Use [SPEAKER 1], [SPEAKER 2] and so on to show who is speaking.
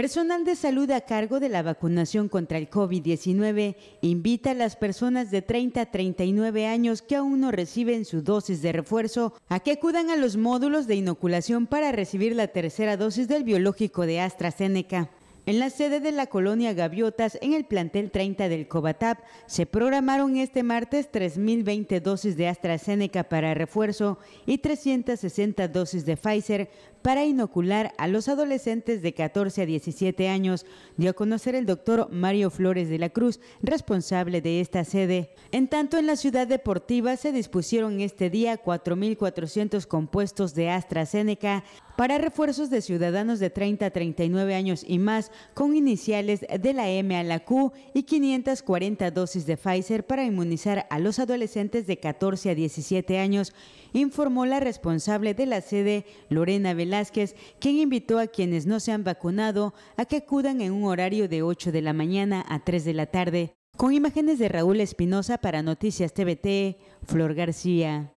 [SPEAKER 1] Personal de salud a cargo de la vacunación contra el COVID-19 invita a las personas de 30 a 39 años que aún no reciben su dosis de refuerzo a que acudan a los módulos de inoculación para recibir la tercera dosis del biológico de AstraZeneca. En la sede de la colonia Gaviotas, en el plantel 30 del Covatap, se programaron este martes 3.020 dosis de AstraZeneca para refuerzo y 360 dosis de Pfizer para inocular a los adolescentes de 14 a 17 años, dio a conocer el doctor Mario Flores de la Cruz, responsable de esta sede. En tanto, en la ciudad deportiva se dispusieron este día 4.400 compuestos de AstraZeneca para refuerzos de ciudadanos de 30 a 39 años y más, con iniciales de la M a la Q y 540 dosis de Pfizer para inmunizar a los adolescentes de 14 a 17 años, informó la responsable de la sede, Lorena Velázquez, quien invitó a quienes no se han vacunado a que acudan en un horario de 8 de la mañana a 3 de la tarde. Con imágenes de Raúl Espinosa para Noticias TVT, Flor García.